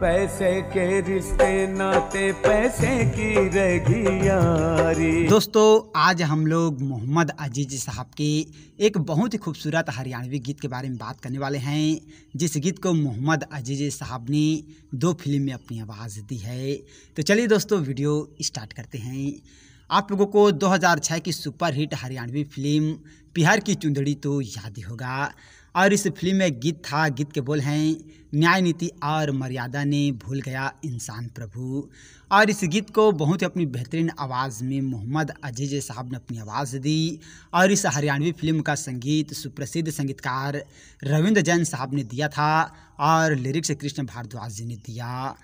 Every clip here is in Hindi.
पैसे के रिश्ते नाते पैसे की रगियारी दोस्तों आज हम लोग मोहम्मद अजीज साहब के एक बहुत ही खूबसूरत हरियाणवी गीत के बारे में बात करने वाले हैं जिस गीत को मोहम्मद अजीज साहब ने दो फिल्म में अपनी आवाज़ दी है तो चलिए दोस्तों वीडियो स्टार्ट करते हैं आप लोगों को 2006 की सुपरहिट हरियाणवी फिल्म बिहार की चुंदड़ी तो याद ही होगा और इस फिल्म में गीत था गीत के बोल हैं न्याय नीति और मर्यादा ने भूल गया इंसान प्रभु और इस गीत को बहुत ही अपनी बेहतरीन आवाज़ में मोहम्मद अजीज साहब ने अपनी आवाज़ दी और इस हरियाणवी फिल्म का संगीत सुप्रसिद्ध संगीतकार रविंद्र जैन साहब ने दिया था और लिरिक्स कृष्ण भारद्वाज जी ने दिया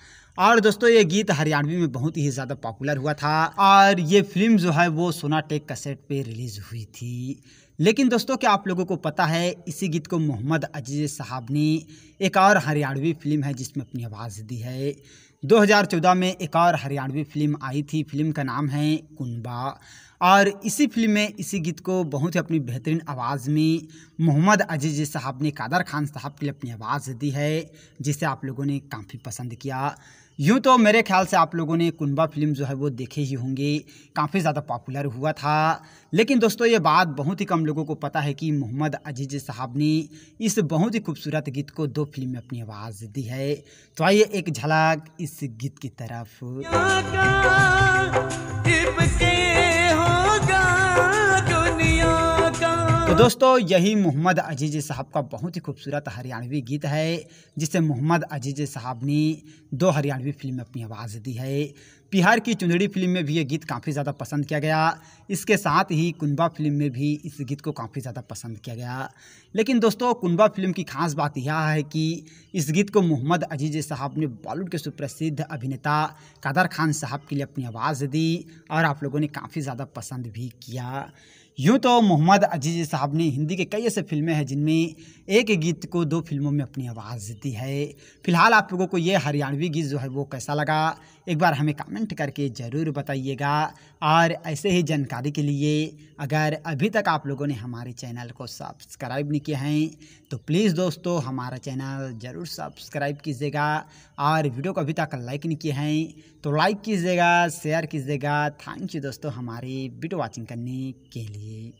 और दोस्तों ये गीत हरियाणवी में बहुत ही ज़्यादा पॉपुलर हुआ था और ये फिल्म जो है वो सोना टेक कसेट पर रिलीज़ हुई थी लेकिन दोस्तों क्या आप लोगों को पता है इसी गीत को मोहम्मद अजीज साहब ने एक और हरियाणवी फिल्म है जिसमें अपनी आवाज़ दी है 2014 में एक और हरियाणवी फिल्म आई थी फिल्म का नाम है कुनबा और इसी फिल्म में इसी गीत को बहुत ही अपनी बेहतरीन आवाज़ में मोहम्मद अजीज साहब ने कादर खान साहब के लिए अपनी आवाज़ दी है जिसे आप लोगों ने काफ़ी पसंद किया यूँ तो मेरे ख्याल से आप लोगों ने कुनबा फिल्म जो है वो देखे ही होंगे काफ़ी ज़्यादा पॉपुलर हुआ था लेकिन दोस्तों ये बात बहुत ही कम लोगों को पता है कि मोहम्मद अजीज साहब ने इस बहुत ही खूबसूरत गीत को दो फिल्म में अपनी आवाज़ दी है तो आइए एक झलक इस गीत की तरफ तो दोस्तों यही मोहम्मद अजीज साहब का बहुत ही खूबसूरत हरियाणवी गीत है जिसे मोहम्मद अजीज साहब ने दो हरियाणवी फिल्म में अपनी आवाज़ दी है बिहार की चुंदड़ी फिल्म में भी ये गीत काफ़ी ज़्यादा पसंद किया गया इसके साथ ही कुनबा फिल्म में भी इस गीत को काफ़ी ज़्यादा पसंद किया गया लेकिन दोस्तों कुनबा फिल्म की खास बात यह है कि इस गीत को मोहम्मद अजीज साहब ने बॉलीवुड के सुप्रसिद्ध अभिनेता कादर खान साहब के लिए अपनी आवाज़ दी और आप लोगों ने काफ़ी ज़्यादा पसंद भी किया यूँ तो मोहम्मद अजीज़ साहब ने हिंदी के कई ऐसे फिल्में हैं जिनमें एक गीत को दो फिल्मों में अपनी आवाज़ दी है फिलहाल आप लोगों को ये हरियाणवी गीत जो है वो कैसा लगा एक बार हमें कमेंट करके ज़रूर बताइएगा और ऐसे ही जानकारी के लिए अगर अभी तक आप लोगों ने हमारे चैनल को सब्सक्राइब नहीं किया है तो प्लीज़ दोस्तों हमारा चैनल ज़रूर सब्सक्राइब कीजिएगा और वीडियो को अभी तक लाइक नहीं किया है तो लाइक कीजिएगा शेयर कीजिएगा थैंक यू दोस्तों हमारी वीडियो वॉचिंग करने के लिए ಈ